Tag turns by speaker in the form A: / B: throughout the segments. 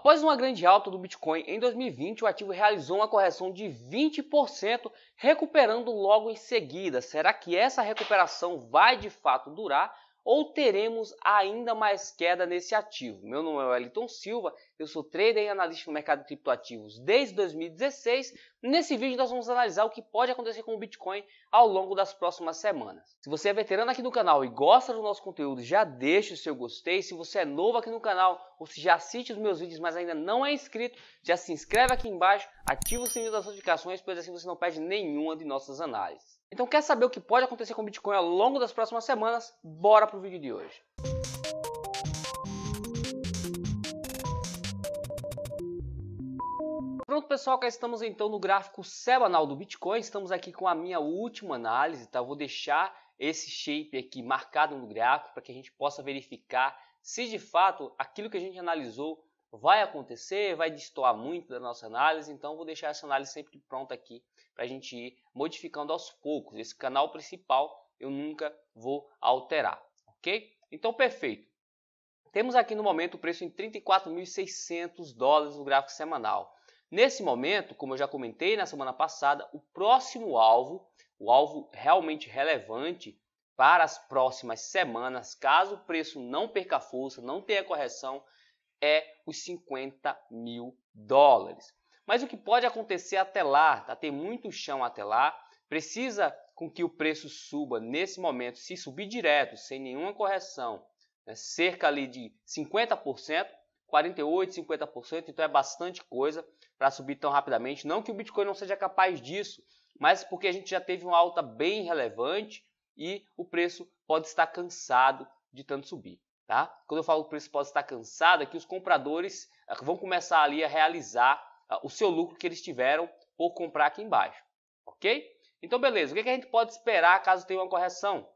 A: Após uma grande alta do Bitcoin em 2020, o ativo realizou uma correção de 20%, recuperando logo em seguida. Será que essa recuperação vai de fato durar ou teremos ainda mais queda nesse ativo? Meu nome é Wellington Silva eu sou trader e analista no mercado de criptoativos desde 2016. Nesse vídeo nós vamos analisar o que pode acontecer com o Bitcoin ao longo das próximas semanas. Se você é veterano aqui no canal e gosta do nosso conteúdo, já deixa o seu gostei. Se você é novo aqui no canal ou se já assiste os meus vídeos, mas ainda não é inscrito, já se inscreve aqui embaixo, ativa o sininho das notificações, pois assim você não perde nenhuma de nossas análises. Então quer saber o que pode acontecer com o Bitcoin ao longo das próximas semanas? Bora pro vídeo de hoje. Pronto, pessoal, cá estamos então no gráfico semanal do Bitcoin. Estamos aqui com a minha última análise, tá? vou deixar esse shape aqui marcado no gráfico para que a gente possa verificar se de fato aquilo que a gente analisou vai acontecer, vai destoar muito da nossa análise, então vou deixar essa análise sempre pronta aqui para a gente ir modificando aos poucos. Esse canal principal eu nunca vou alterar, ok? Então, perfeito. Temos aqui no momento o preço em 34.600 dólares no gráfico semanal. Nesse momento, como eu já comentei na semana passada, o próximo alvo, o alvo realmente relevante para as próximas semanas, caso o preço não perca força, não tenha correção, é os 50 mil dólares. Mas o que pode acontecer até lá, tá? tem muito chão até lá, precisa com que o preço suba nesse momento, se subir direto, sem nenhuma correção, né? cerca ali de 50%, 48, 50%, então é bastante coisa para subir tão rapidamente. Não que o Bitcoin não seja capaz disso, mas porque a gente já teve uma alta bem relevante e o preço pode estar cansado de tanto subir. Tá? Quando eu falo que o preço pode estar cansado, é que os compradores é, vão começar ali a realizar ah, o seu lucro que eles tiveram por comprar aqui embaixo, ok? Então, beleza, o que, a gente pode esperar caso tenha uma correção?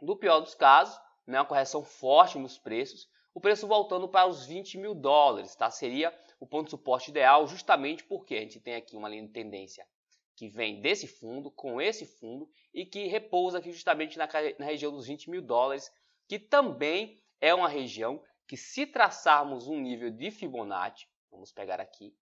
A: No pior dos casos, né, uma correção forte nos preços, o preço voltando para os 20 mil dólares, tá? Seria o ponto de suporte ideal, justamente porque a gente tem aqui uma linha de tendência que vem desse fundo, com esse fundo, e que repousa aqui justamente na, na região dos 20 mil dólares, que também é uma região que, se traçarmos um nível de Fibonacci, vamos pegar aqui,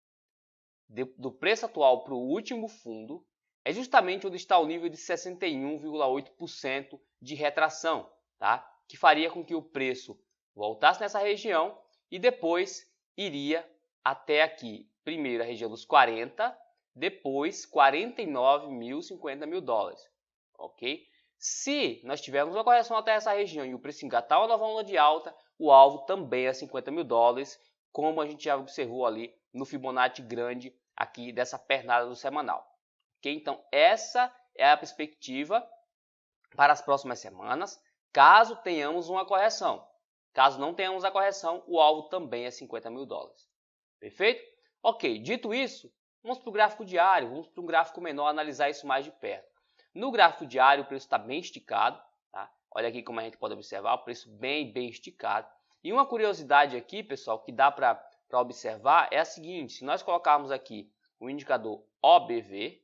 A: de, do preço atual para o último fundo, é justamente onde está o nível de 61,8% de retração, tá? que faria com que o preço voltasse nessa região e depois iria até aqui. Primeiro a região dos 40, depois 49 mil, 50 mil dólares, ok? Se nós tivermos uma correção até essa região e o preço engatar uma nova onda de alta, o alvo também é 50 mil dólares, como a gente já observou ali no Fibonacci grande aqui dessa pernada do semanal. Ok? Então essa é a perspectiva para as próximas semanas, caso tenhamos uma correção. Caso não tenhamos a correção, o alvo também é 50 mil dólares. Perfeito? Ok, dito isso, vamos para o gráfico diário, vamos para um gráfico menor analisar isso mais de perto. No gráfico diário, o preço está bem esticado. Tá? Olha aqui como a gente pode observar, o preço bem, bem esticado. E uma curiosidade aqui, pessoal, que dá para observar é a seguinte: se nós colocarmos aqui o indicador OBV,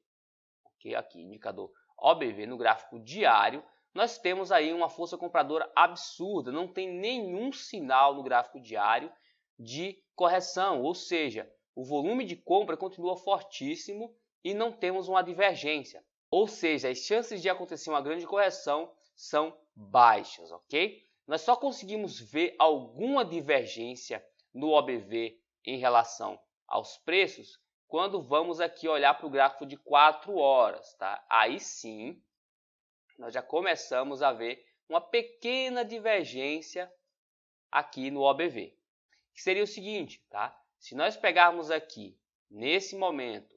A: ok, aqui, indicador OBV no gráfico diário, nós temos aí uma força compradora absurda, não tem nenhum sinal no gráfico diário de correção, ou seja, o volume de compra continua fortíssimo e não temos uma divergência. Ou seja, as chances de acontecer uma grande correção são baixas, ok? Nós só conseguimos ver alguma divergência no OBV em relação aos preços quando vamos aqui olhar para o gráfico de 4 horas, tá? Aí sim, nós já começamos a ver uma pequena divergência aqui no OBV, que seria o seguinte, tá? Se nós pegarmos aqui, nesse momento,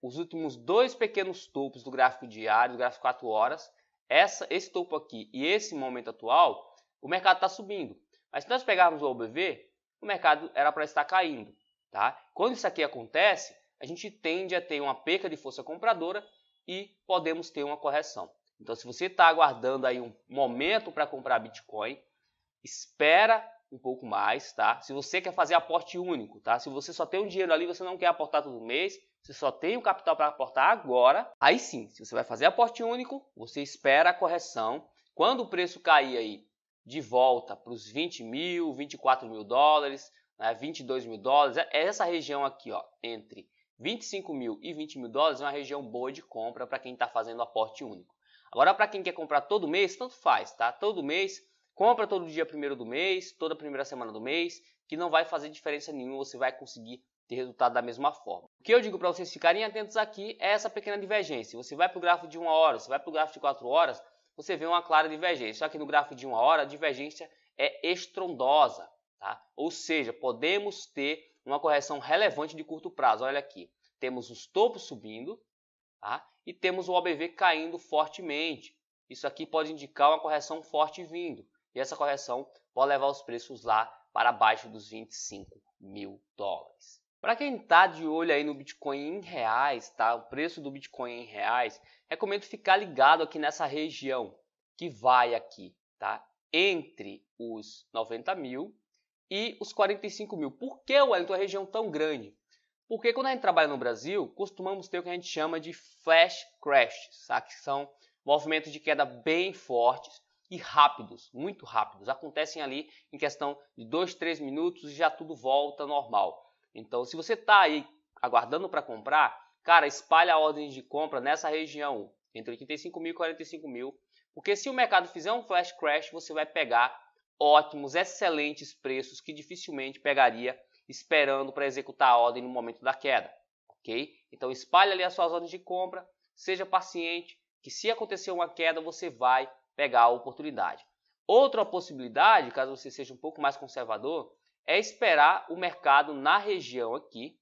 A: os últimos dois pequenos topos do gráfico diário, do gráfico 4 horas, essa, esse topo aqui e esse momento atual, o mercado está subindo. Mas se nós pegarmos o OBV, o mercado era para estar caindo. Tá? Quando isso aqui acontece, a gente tende a ter uma perca de força compradora e podemos ter uma correção. Então, se você está aguardando aí um momento para comprar Bitcoin, espera um pouco mais, tá? Se você quer fazer aporte único, tá? Se você só tem um dinheiro ali, você não quer aportar todo mês, você só tem o capital para aportar agora, aí sim, se você vai fazer aporte único, você espera a correção. Quando o preço cair aí de volta para os 20 mil, 24 mil dólares, né, 22 mil dólares, é essa região aqui, ó, entre 25 mil e 20 mil dólares é uma região boa de compra para quem está fazendo aporte único. Agora, para quem quer comprar todo mês, tanto faz, tá? Todo mês, compra todo dia primeiro do mês, toda primeira semana do mês, que não vai fazer diferença nenhuma, você vai conseguir ter resultado da mesma forma. O que eu digo para vocês ficarem atentos aqui é essa pequena divergência. Você vai para o gráfico de uma hora, você vai para o gráfico de quatro horas, você vê uma clara divergência. Só que no gráfico de uma hora, a divergência é estrondosa, tá? Ou seja, podemos ter uma correção relevante de curto prazo. Olha aqui, temos os topos subindo tá? e temos o OBV caindo fortemente. Isso aqui pode indicar uma correção forte vindo. E essa correção pode levar os preços lá para baixo dos 25 mil dólares. Para quem está de olho aí no Bitcoin em reais, tá? o preço do Bitcoin em reais, recomendo ficar ligado aqui nessa região que vai aqui, tá? entre os 90 mil e os 45 mil. Por que, Wellington, uma região tão grande? Porque quando a gente trabalha no Brasil, costumamos ter o que a gente chama de flash crash, sabe? Tá? que são movimentos de queda bem fortes e rápidos, muito rápidos. Acontecem ali em questão de 2, 3 minutos e já tudo volta normal. Então, se você está aí aguardando para comprar, cara, espalha ordens de compra nessa região, entre 85 mil e 45 mil, porque se o mercado fizer um flash crash, você vai pegar ótimos, excelentes preços que dificilmente pegaria esperando para executar a ordem no momento da queda, ok? Então espalhe ali as suas ordens de compra, seja paciente, que se acontecer uma queda você vai pegar a oportunidade. Outra possibilidade, caso você seja um pouco mais conservador, é esperar o mercado na região aqui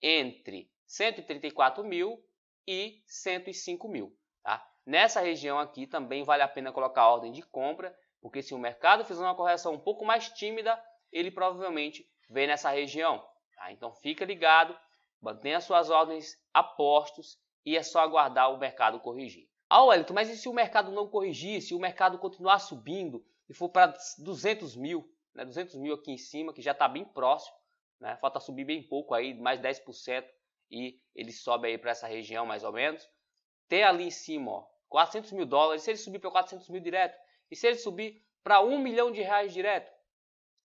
A: entre 134 mil e 105 mil. Tá? Nessa região aqui também vale a pena colocar ordem de compra porque se o mercado fizer uma correção um pouco mais tímida, ele provavelmente vem nessa região. Tá? Então fica ligado, mantenha suas ordens a postos e é só aguardar o mercado corrigir. Ah, Wellington, mas e se o mercado não corrigir, se o mercado continuar subindo e for para 200 mil, né, 200 mil aqui em cima, que já está bem próximo, né, falta subir bem pouco aí, mais 10%, e ele sobe aí para essa região mais ou menos. Tem ali em cima, ó, 400 mil dólares, se ele subir para 400 mil direto, e se ele subir para um milhão de reais direto?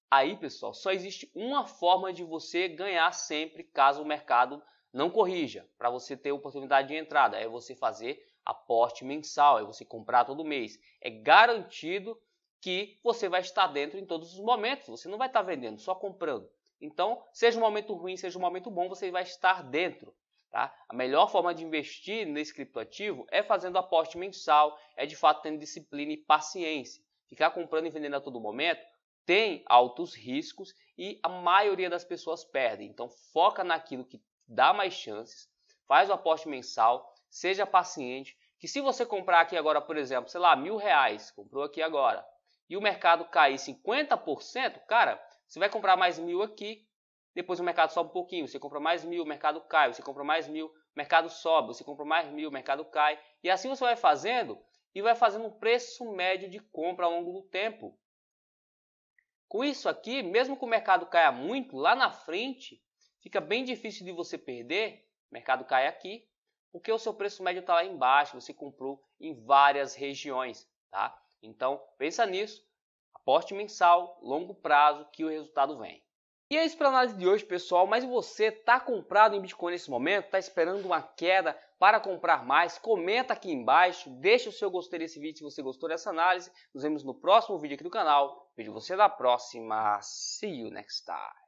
A: Aí, pessoal, só existe uma forma de você ganhar sempre caso o mercado não corrija, para você ter oportunidade de entrada, é você fazer aporte mensal, é você comprar todo mês. É garantido que você vai estar dentro em todos os momentos, você não vai estar vendendo, só comprando. Então, seja um momento ruim, seja um momento bom, você vai estar dentro. Tá? A melhor forma de investir nesse criptoativo é fazendo aporte mensal, é de fato tendo disciplina e paciência. Ficar comprando e vendendo a todo momento tem altos riscos e a maioria das pessoas perde. Então foca naquilo que dá mais chances, faz o aporte mensal, seja paciente, que se você comprar aqui agora, por exemplo, sei lá, mil reais, comprou aqui agora, e o mercado cair 50%, cara, você vai comprar mais mil aqui, depois o mercado sobe um pouquinho, você compra mais mil, o mercado cai, você compra mais mil, o mercado sobe, você compra mais mil, o mercado cai. E assim você vai fazendo e vai fazendo um preço médio de compra ao longo do tempo. Com isso aqui, mesmo que o mercado caia muito, lá na frente fica bem difícil de você perder. O mercado cai aqui, porque o seu preço médio está lá embaixo, você comprou em várias regiões, tá? Então pensa nisso, aporte mensal, longo prazo, que o resultado vem. E é isso para a análise de hoje, pessoal. Mas você está comprado em Bitcoin nesse momento? Está esperando uma queda para comprar mais? Comenta aqui embaixo, deixa o seu gostei desse vídeo se você gostou dessa análise. Nos vemos no próximo vídeo aqui do canal. Vejo você na próxima. See you next time.